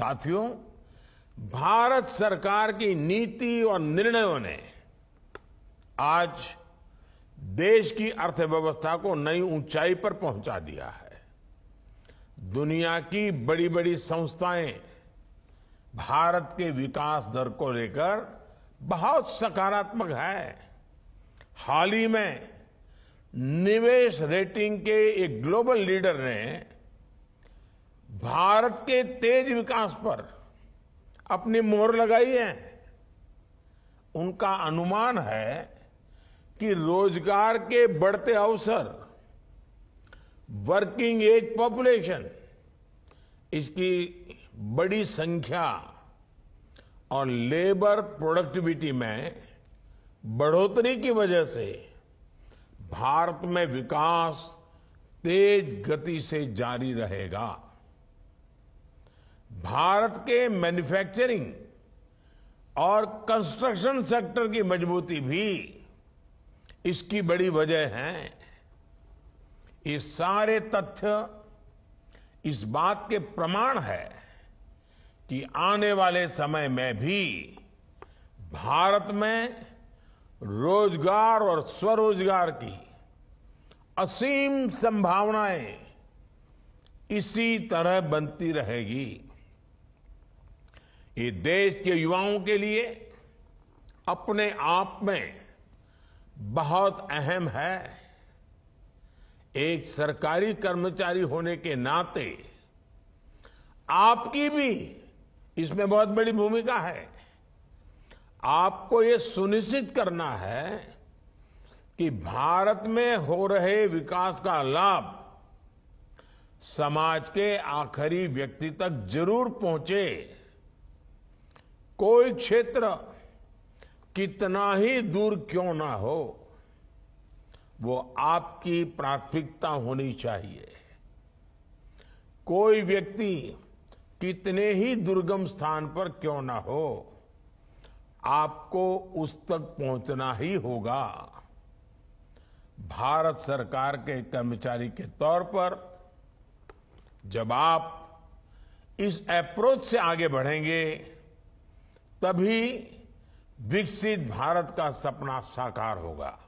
साथियों भारत सरकार की नीति और निर्णयों ने आज देश की अर्थव्यवस्था को नई ऊंचाई पर पहुंचा दिया है दुनिया की बड़ी बड़ी संस्थाएं भारत के विकास दर को लेकर बहुत सकारात्मक है हाल ही में निवेश रेटिंग के एक ग्लोबल लीडर ने भारत के तेज विकास पर अपनी मोहर लगाई है उनका अनुमान है कि रोजगार के बढ़ते अवसर वर्किंग एज पॉपुलेशन इसकी बड़ी संख्या और लेबर प्रोडक्टिविटी में बढ़ोतरी की वजह से भारत में विकास तेज गति से जारी रहेगा भारत के मैन्युफैक्चरिंग और कंस्ट्रक्शन सेक्टर की मजबूती भी इसकी बड़ी वजह है ये सारे तथ्य इस बात के प्रमाण है कि आने वाले समय में भी भारत में रोजगार और स्वरोजगार की असीम संभावनाएं इसी तरह बनती रहेगी ये देश के युवाओं के लिए अपने आप में बहुत अहम है एक सरकारी कर्मचारी होने के नाते आपकी भी इसमें बहुत बड़ी भूमिका है आपको ये सुनिश्चित करना है कि भारत में हो रहे विकास का लाभ समाज के आखिरी व्यक्ति तक जरूर पहुंचे कोई क्षेत्र कितना ही दूर क्यों ना हो वो आपकी प्राथमिकता होनी चाहिए कोई व्यक्ति कितने ही दुर्गम स्थान पर क्यों ना हो आपको उस तक पहुंचना ही होगा भारत सरकार के कर्मचारी के तौर पर जब आप इस अप्रोच से आगे बढ़ेंगे तभी विकसित भारत का सपना साकार होगा